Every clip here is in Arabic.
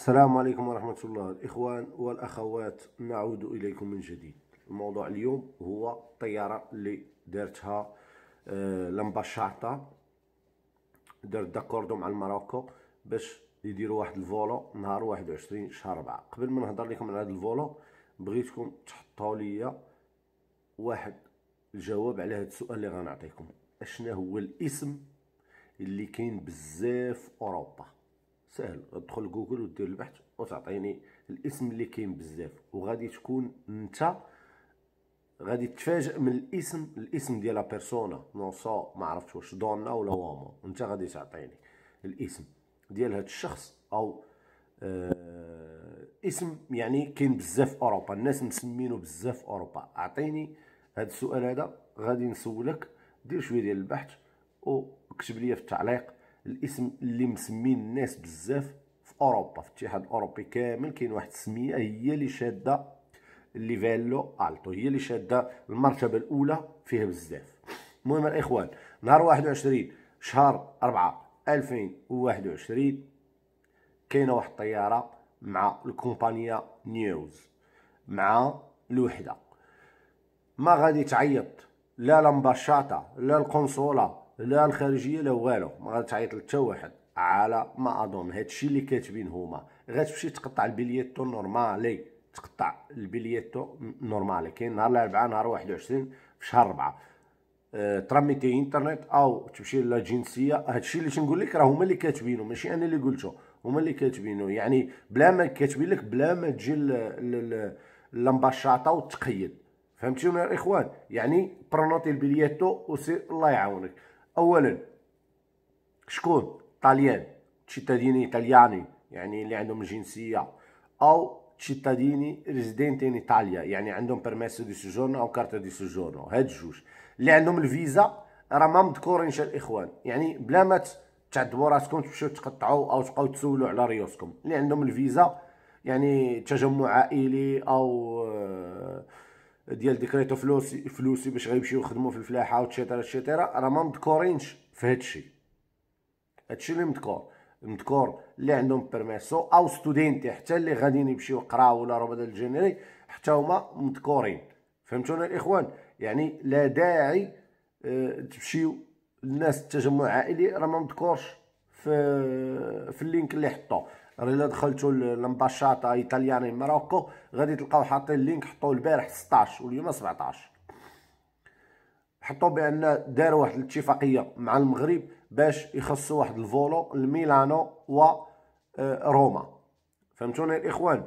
السلام عليكم ورحمة الله الإخوان والأخوات نعود إليكم من جديد الموضوع اليوم هو الطيارة اللي دارتها آه، لمبا الشعطة دارت داكوردو مع الماروكو باش يديروا واحد الفولو نهار واحد وعشرين شهر ربعة قبل ما نهضر لكم على هذا الفولو بغيتكم تحطوا لي واحد الجواب على هذا السؤال اللي غنعطيكم اشنا هو الاسم اللي كاين بزاف في اوروبا سهل غتدخل جوجل ودير البحث وتعطيني الاسم اللي كاين بزاف وغادي تكون انت غادي تفاجئ من الاسم الاسم ديال لا بيرسونا نو سو ما عرفتش واش دونا ولا واما انت غادي تعطيني الاسم ديال هاد الشخص او آه اسم يعني كاين بزاف في اوروبا الناس مسمينو بزاف في اوروبا اعطيني هاد السؤال هذا غادي نسولك دير شويه ديال البحث وكتب لي في التعليق الاسم اللي مسمين الناس بزاف في اوروبا في الاتحاد الاوروبي كامل كاين واحد السميه هي اللي شاده ليفيلو التو هي اللي شاده المرتبه الاولى فيه بزاف المهم الاخوان نهار 21 شهر 4 2021 كاينه واحد الطياره مع الكومبانيا نيوز مع الوحده ما غادي تعيط لا لامباشاطا لا القنصله لا الخارجيه لا والو ما غتعيط لتا واحد على ما اظن هادشي اللي كاتبين هما غتمشي تقطع البيليتو نورمالي تقطع البيليتو نورمالي كاين نهار الاربعاء نهار 21 في شهر 4 آه، ترميتي انترنت او تمشي لا هادشي اللي تنقول لك راه هما اللي كاتبينو ماشي انا اللي قلته هما اللي كاتبينو يعني بلا ما كاتبين لك بلا ما تجي لمباشاطه وتقيد فهمتوني الاخوان يعني برونوتي البيليتو وسير الله يعاونك اولا شكون طاليان تشيتاديني ايطالياني يعني اللي عندهم الجنسيه او تشيتاديني ريزيدنت ان ايطاليا يعني عندهم بيرميس دي سوجورنو او كارتا دي سوجورنو هاد الجوج اللي عندهم الفيزا راه ما مذكورينش الاخوان يعني بلا ما تعذبوا راسكم تمشيو تقطعوا او تبقاو تسولوا على ريوسكم اللي عندهم الفيزا يعني تجمع عائلي او آه، ديال ديكريتو فلوسي فلوسي باش غيمشيو يخدموا في الفلاحه وتشيتيرا تشيتيرا راه ما مذكورينش في هادشي هادشي اللي مذكور مذكور اللي عندهم بيرميسو او ستودينتي حتى اللي غاديين يمشيو يقراو ولا راه بدل الجينيري حتى هما مذكورين فهمتونا الاخوان يعني لا داعي اه تمشيو الناس التجمع العائلي راه ما مذكورش في في اللينك اللي حطوه الا دخلتوا ايطاليانا في ماروكو غادي تلقاو حاطين اللينك حطوه البارح 16 واليوم 17 حطوا بان داروا واحد الاتفاقيه مع المغرب باش يخصوا واحد الفولو لميلانو و آه، روما فهمتوني الاخوان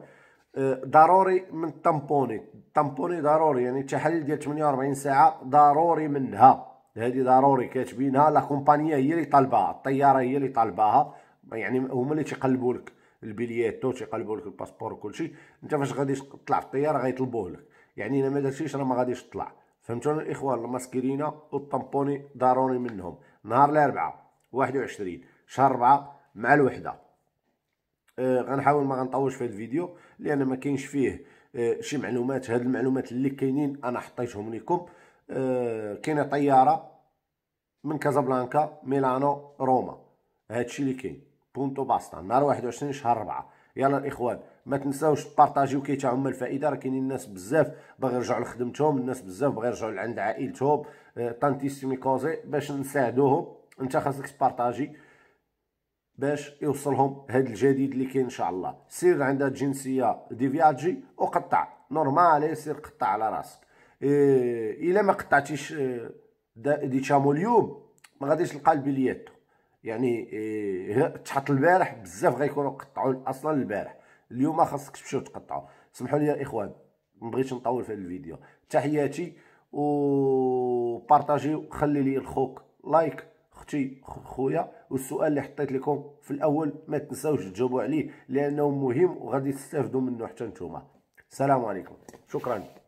آه، ضروري من التامبوني التامبوني ضروري يعني التحاليل ديال 48 ساعه ضروري منها هذه ضروري كاتبينها لا كومبانيه هي اللي طالباها الطياره هي اللي طالباها يعني هما اللي تيقلبوا لك البلياتو تيقلبوا لك الباسبور وكلشي انت فاش غادي تطلع في الطياره غيطلبوه لك يعني الا ما درتيش راه ما غاديش تطلع فهمتوني الاخوان الماسكيرينا والطامبوني ضروري منهم نهار الاربعاء 21 شهر 4 مع الوحده آه غنحاول ما غنطولش في هذا الفيديو لان ما كاينش فيه آه شي معلومات هاد المعلومات اللي كاينين انا حطيتهم لكم آه كاينه طياره من كازابلانكا ميلانو روما هادشي اللي كاين بونتو باستا نهار 21 شهر 4 يلا الاخوان ما تنساوش بارطاجيو كي تعم الفائده راه كاينين الناس بزاف باغي يرجعوا لخدمتهم الناس بزاف باغي يرجعوا لعند عائلتهم طانتيسيمي آه، كوزي باش نساعدوهم انت خاصك تبارطاجي باش يوصلهم هاد الجديد اللي كاين ان شاء الله سير عندها جنسيه دي فياجي وقطع نورمال سير قطع على راسك آه، الا إيه ما قطعتيش آه، ديتشامو اليوم ما غاديش تلقى البلياتو يعني آه، تحط البارح بزاف غيكونوا قطعوا اصلا البارح اليوم خاصك تمشيو تقطعوا سمحوا لي يا الاخوان ما بغيتش نطول في الفيديو تحياتي و بارطاجيو وخلي لي الخوك لايك اختي خويا والسؤال اللي حطيت لكم في الاول ما تنساوش تجاوبوا عليه لانه مهم وغادي تستافدوا منه حتى نتوما السلام عليكم شكرا